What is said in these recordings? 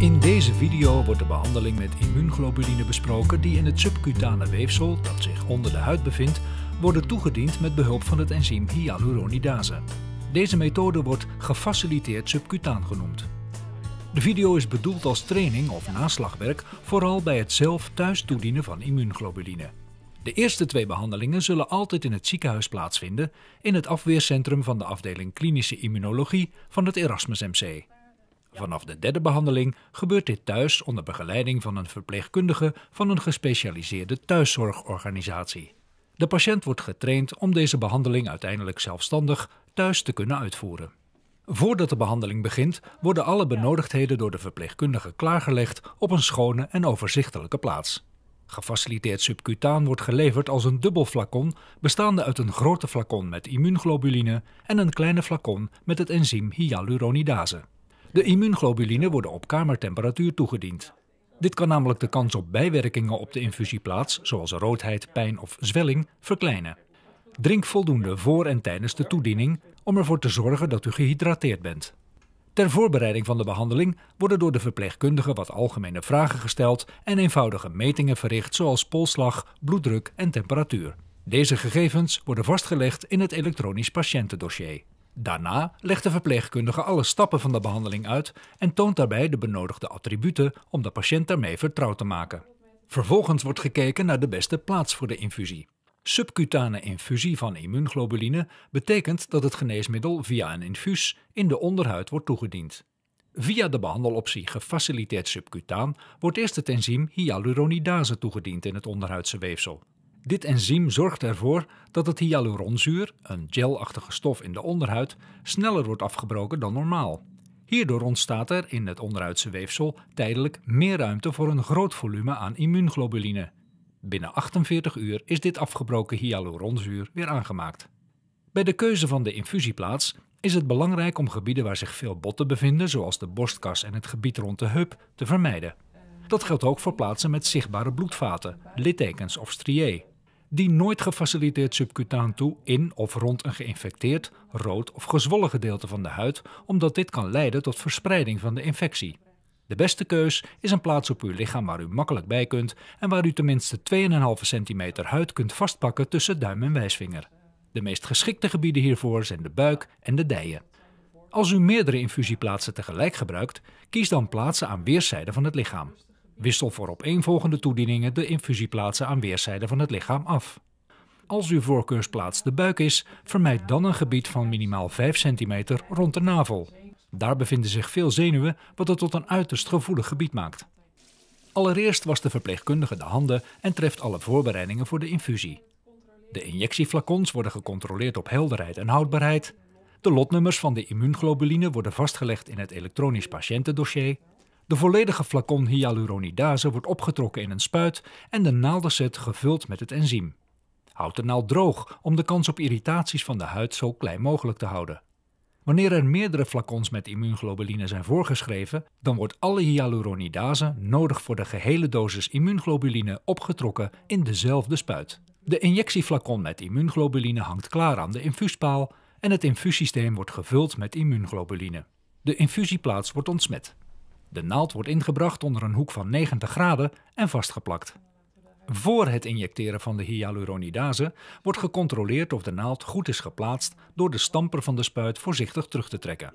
In deze video wordt de behandeling met immuunglobuline besproken die in het subcutane weefsel, dat zich onder de huid bevindt, worden toegediend met behulp van het enzym hyaluronidase. Deze methode wordt gefaciliteerd subcutaan genoemd. De video is bedoeld als training of naslagwerk, vooral bij het zelf thuis toedienen van immuunglobuline. De eerste twee behandelingen zullen altijd in het ziekenhuis plaatsvinden, in het afweercentrum van de afdeling Klinische Immunologie van het Erasmus MC. Vanaf de derde behandeling gebeurt dit thuis onder begeleiding van een verpleegkundige van een gespecialiseerde thuiszorgorganisatie. De patiënt wordt getraind om deze behandeling uiteindelijk zelfstandig thuis te kunnen uitvoeren. Voordat de behandeling begint, worden alle benodigdheden door de verpleegkundige klaargelegd op een schone en overzichtelijke plaats. Gefaciliteerd subcutaan wordt geleverd als een dubbel flacon, bestaande uit een grote flacon met immuunglobuline en een kleine flacon met het enzym hyaluronidase. De immuunglobuline worden op kamertemperatuur toegediend. Dit kan namelijk de kans op bijwerkingen op de infusieplaats, zoals roodheid, pijn of zwelling, verkleinen. Drink voldoende voor en tijdens de toediening om ervoor te zorgen dat u gehydrateerd bent. Ter voorbereiding van de behandeling worden door de verpleegkundige wat algemene vragen gesteld en eenvoudige metingen verricht, zoals polslag, bloeddruk en temperatuur. Deze gegevens worden vastgelegd in het elektronisch patiëntendossier. Daarna legt de verpleegkundige alle stappen van de behandeling uit en toont daarbij de benodigde attributen om de patiënt daarmee vertrouwd te maken. Vervolgens wordt gekeken naar de beste plaats voor de infusie. Subcutane infusie van immuunglobuline betekent dat het geneesmiddel via een infuus in de onderhuid wordt toegediend. Via de behandeloptie gefaciliteerd subcutaan wordt eerst het enzym hyaluronidase toegediend in het onderhuidse weefsel. Dit enzym zorgt ervoor dat het hyaluronzuur, een gelachtige stof in de onderhuid, sneller wordt afgebroken dan normaal. Hierdoor ontstaat er in het onderhuidse weefsel tijdelijk meer ruimte voor een groot volume aan immuunglobuline. Binnen 48 uur is dit afgebroken hyaluronzuur weer aangemaakt. Bij de keuze van de infusieplaats is het belangrijk om gebieden waar zich veel botten bevinden, zoals de borstkas en het gebied rond de heup, te vermijden. Dat geldt ook voor plaatsen met zichtbare bloedvaten, littekens of strié die nooit gefaciliteerd subcutaan toe in of rond een geïnfecteerd, rood of gezwollen gedeelte van de huid, omdat dit kan leiden tot verspreiding van de infectie. De beste keus is een plaats op uw lichaam waar u makkelijk bij kunt en waar u tenminste 2,5 centimeter huid kunt vastpakken tussen duim en wijsvinger. De meest geschikte gebieden hiervoor zijn de buik en de dijen. Als u meerdere infusieplaatsen tegelijk gebruikt, kies dan plaatsen aan weerszijden van het lichaam. Wissel voor opeenvolgende toedieningen de infusieplaatsen aan weerszijden van het lichaam af. Als uw voorkeursplaats de buik is, vermijd dan een gebied van minimaal 5 centimeter rond de navel. Daar bevinden zich veel zenuwen, wat het tot een uiterst gevoelig gebied maakt. Allereerst was de verpleegkundige de handen en treft alle voorbereidingen voor de infusie. De injectieflacons worden gecontroleerd op helderheid en houdbaarheid. De lotnummers van de immuunglobuline worden vastgelegd in het elektronisch patiëntendossier. De volledige flacon hyaluronidase wordt opgetrokken in een spuit en de naaldenset gevuld met het enzym. Houd de naald droog om de kans op irritaties van de huid zo klein mogelijk te houden. Wanneer er meerdere flacons met immuunglobuline zijn voorgeschreven, dan wordt alle hyaluronidase nodig voor de gehele dosis immuunglobuline opgetrokken in dezelfde spuit. De injectieflacon met immuunglobuline hangt klaar aan de infuuspaal en het infuussysteem wordt gevuld met immuunglobuline. De infusieplaats wordt ontsmet. De naald wordt ingebracht onder een hoek van 90 graden en vastgeplakt. Voor het injecteren van de hyaluronidase wordt gecontroleerd of de naald goed is geplaatst door de stamper van de spuit voorzichtig terug te trekken.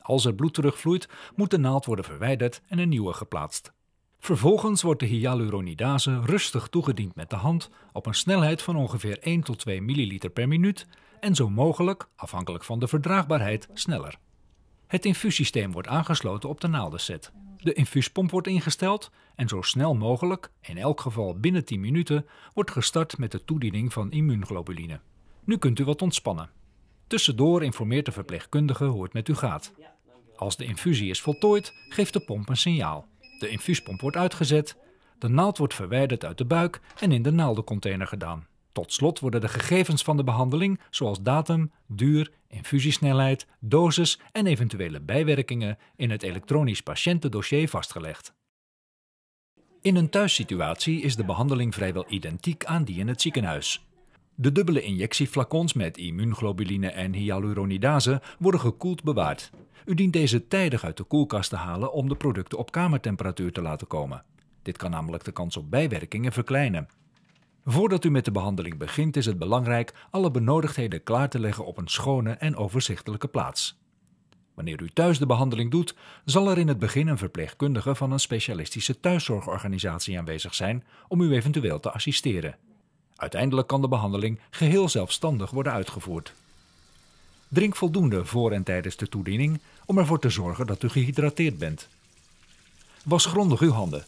Als er bloed terugvloeit, moet de naald worden verwijderd en een nieuwe geplaatst. Vervolgens wordt de hyaluronidase rustig toegediend met de hand op een snelheid van ongeveer 1 tot 2 milliliter per minuut en zo mogelijk, afhankelijk van de verdraagbaarheid, sneller. Het infuussysteem wordt aangesloten op de naaldenset. De infuuspomp wordt ingesteld en zo snel mogelijk, in elk geval binnen 10 minuten, wordt gestart met de toediening van immuunglobuline. Nu kunt u wat ontspannen. Tussendoor informeert de verpleegkundige hoe het met u gaat. Als de infusie is voltooid, geeft de pomp een signaal. De infuuspomp wordt uitgezet, de naald wordt verwijderd uit de buik en in de naaldencontainer gedaan. Tot slot worden de gegevens van de behandeling, zoals datum, duur, infusiesnelheid, dosis en eventuele bijwerkingen, in het elektronisch patiëntendossier vastgelegd. In een thuissituatie is de behandeling vrijwel identiek aan die in het ziekenhuis. De dubbele injectieflacons met immuunglobuline en hyaluronidase worden gekoeld bewaard. U dient deze tijdig uit de koelkast te halen om de producten op kamertemperatuur te laten komen. Dit kan namelijk de kans op bijwerkingen verkleinen. Voordat u met de behandeling begint, is het belangrijk alle benodigdheden klaar te leggen op een schone en overzichtelijke plaats. Wanneer u thuis de behandeling doet, zal er in het begin een verpleegkundige van een specialistische thuiszorgorganisatie aanwezig zijn om u eventueel te assisteren. Uiteindelijk kan de behandeling geheel zelfstandig worden uitgevoerd. Drink voldoende voor en tijdens de toediening om ervoor te zorgen dat u gehydrateerd bent. Was grondig uw handen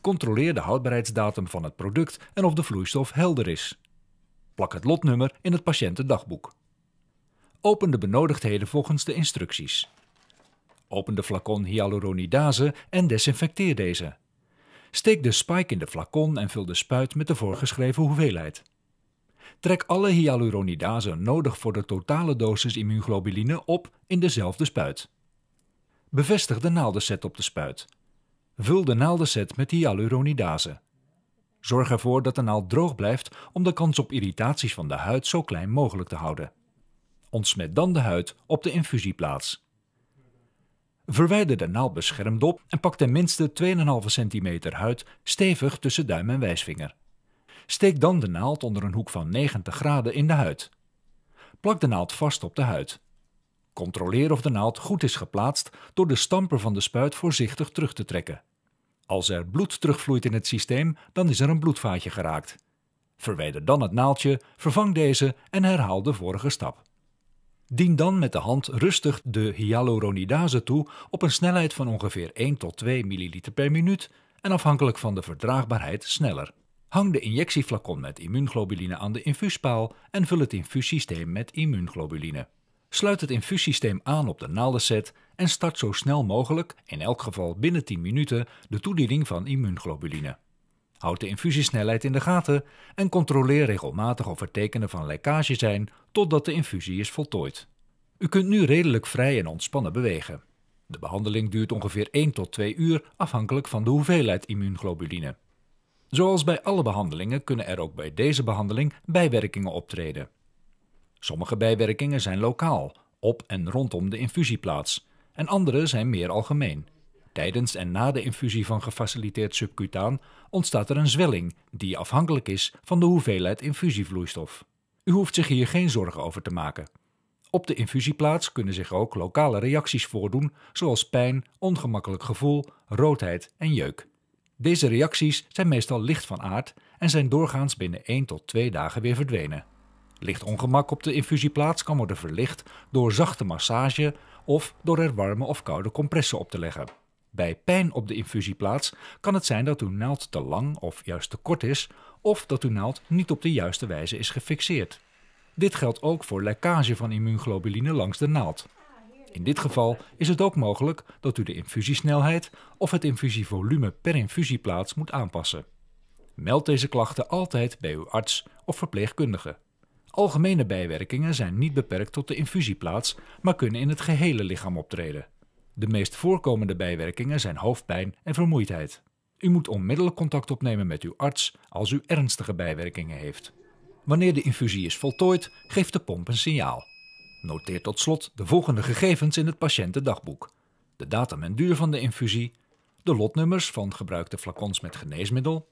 Controleer de houdbaarheidsdatum van het product en of de vloeistof helder is. Plak het lotnummer in het patiëntendagboek. Open de benodigdheden volgens de instructies. Open de flacon hyaluronidase en desinfecteer deze. Steek de spike in de flacon en vul de spuit met de voorgeschreven hoeveelheid. Trek alle hyaluronidase nodig voor de totale dosis immuunglobuline op in dezelfde spuit. Bevestig de naaldenset op de spuit Vul de naaldenset met hyaluronidase. Zorg ervoor dat de naald droog blijft om de kans op irritaties van de huid zo klein mogelijk te houden. Ontsmet dan de huid op de infusieplaats. Verwijder de naald beschermd op en pak tenminste 2,5 centimeter huid stevig tussen duim en wijsvinger. Steek dan de naald onder een hoek van 90 graden in de huid. Plak de naald vast op de huid. Controleer of de naald goed is geplaatst door de stamper van de spuit voorzichtig terug te trekken. Als er bloed terugvloeit in het systeem, dan is er een bloedvaatje geraakt. Verwijder dan het naaldje, vervang deze en herhaal de vorige stap. Dien dan met de hand rustig de hyaluronidase toe op een snelheid van ongeveer 1 tot 2 ml per minuut en afhankelijk van de verdraagbaarheid sneller. Hang de injectieflacon met immuunglobuline aan de infuuspaal en vul het infuussysteem met immuunglobuline sluit het infuussysteem aan op de naaldenset en start zo snel mogelijk, in elk geval binnen 10 minuten, de toediening van immuunglobuline. Houd de infusiesnelheid in de gaten en controleer regelmatig of er tekenen van lekkage zijn totdat de infusie is voltooid. U kunt nu redelijk vrij en ontspannen bewegen. De behandeling duurt ongeveer 1 tot 2 uur afhankelijk van de hoeveelheid immuunglobuline. Zoals bij alle behandelingen kunnen er ook bij deze behandeling bijwerkingen optreden. Sommige bijwerkingen zijn lokaal, op en rondom de infusieplaats, en andere zijn meer algemeen. Tijdens en na de infusie van gefaciliteerd subcutaan ontstaat er een zwelling die afhankelijk is van de hoeveelheid infusievloeistof. U hoeft zich hier geen zorgen over te maken. Op de infusieplaats kunnen zich ook lokale reacties voordoen, zoals pijn, ongemakkelijk gevoel, roodheid en jeuk. Deze reacties zijn meestal licht van aard en zijn doorgaans binnen 1 tot 2 dagen weer verdwenen. Licht ongemak op de infusieplaats kan worden verlicht door zachte massage of door er warme of koude compressen op te leggen. Bij pijn op de infusieplaats kan het zijn dat uw naald te lang of juist te kort is, of dat uw naald niet op de juiste wijze is gefixeerd. Dit geldt ook voor lekkage van immuunglobuline langs de naald. In dit geval is het ook mogelijk dat u de infusiesnelheid of het infusievolume per infusieplaats moet aanpassen. Meld deze klachten altijd bij uw arts of verpleegkundige. Algemene bijwerkingen zijn niet beperkt tot de infusieplaats, maar kunnen in het gehele lichaam optreden. De meest voorkomende bijwerkingen zijn hoofdpijn en vermoeidheid. U moet onmiddellijk contact opnemen met uw arts als u ernstige bijwerkingen heeft. Wanneer de infusie is voltooid, geeft de pomp een signaal. Noteer tot slot de volgende gegevens in het patiëntendagboek: de datum en duur van de infusie, de lotnummers van gebruikte flacons met geneesmiddel,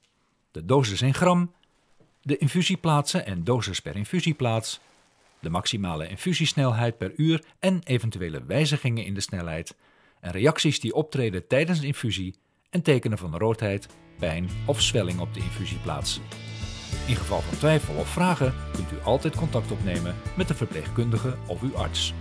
de dosis in gram de infusieplaatsen en dosis per infusieplaats, de maximale infusiesnelheid per uur en eventuele wijzigingen in de snelheid, en reacties die optreden tijdens de infusie en tekenen van roodheid, pijn of zwelling op de infusieplaats. In geval van twijfel of vragen kunt u altijd contact opnemen met de verpleegkundige of uw arts.